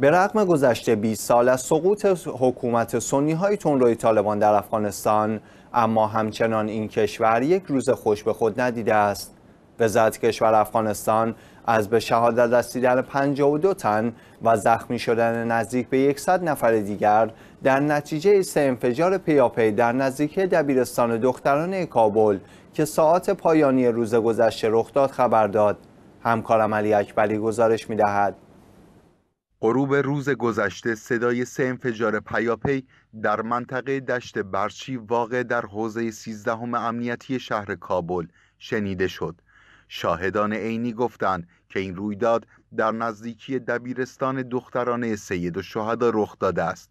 به رغم گذشته 20 سال از سقوط حکومت سنی های روی طالبان در افغانستان اما همچنان این کشور یک روز خوش به خود ندیده است وزارت کشور افغانستان از به شهادت رسیدن 52 تن و زخمی شدن نزدیک به 100 نفر دیگر در نتیجه سه انفجار پیاپی در نزدیکی دبیرستان دختران کابل که ساعت پایانی روز گذشته رخ داد خبر داد همکارم علی اکبری گزارش می دهد. غروب روز گذشته صدای سه انفجار پیاپی در منطقه دشت برچی واقع در حوزه سیزدهم امنیتی شهر کابل شنیده شد شاهدان عینی گفتند که این رویداد در نزدیکی دبیرستان دختران سید و شهدا رخ داده است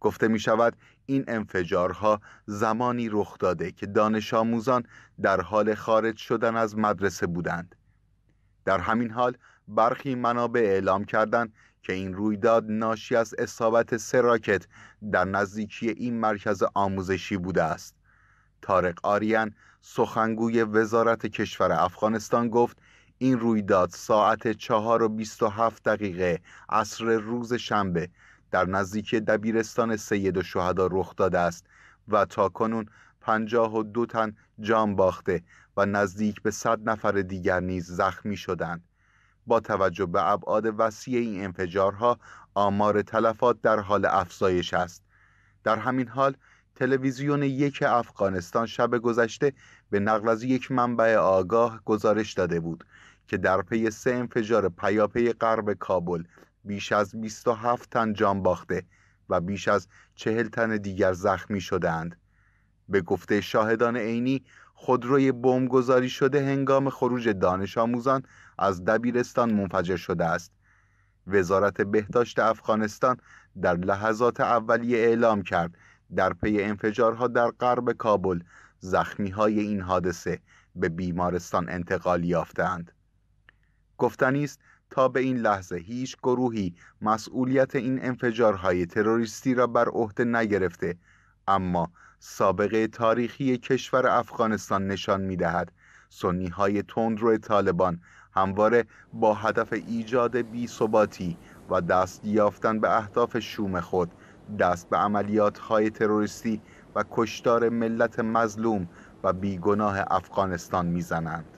گفته می شود این انفجارها زمانی رخ داده که دانش آموزان در حال خارج شدن از مدرسه بودند در همین حال برخی منابع اعلام کردند که این رویداد ناشی از اصابت سه راکت در نزدیکی این مرکز آموزشی بوده است تارق آریان سخنگوی وزارت کشور افغانستان گفت این رویداد ساعت چهار و هفت دقیقه عصر روز شنبه در نزدیکی دبیرستان سید و شهدا رخ داده است و تا کنون پنجاه و دو تن جان باخته و نزدیک به صد نفر دیگر نیز زخمی شدند با توجه به ابعاد وسیع این انفجارها آمار تلفات در حال افزایش است در همین حال تلویزیون یک افغانستان شب گذشته به نقل از یک منبع آگاه گزارش داده بود که در پی سه انفجار پیاپی غرب کابل بیش از 27 تن جان باخته و بیش از 40 تن دیگر زخمی شدند. به گفته شاهدان عینی خودروی بمبگذاری شده هنگام خروج دانش آموزان از دبیرستان منفجر شده است وزارت بهداشت افغانستان در لحظات اولیه اعلام کرد در پی انفجارها در غرب کابل زخمی های این حادثه به بیمارستان انتقال یافتند گفتنی است تا به این لحظه هیچ گروهی مسئولیت این انفجارهای تروریستی را بر عهده نگرفته اما سابقه تاریخی کشور افغانستان نشان می دهد سنی های تندرو طالبان همواره با هدف ایجاد بیثباتی و دست یافتن به اهداف شوم خود دست به عملیات های تروریستی و کشتار ملت مظلوم و بیگناه افغانستان میزنند.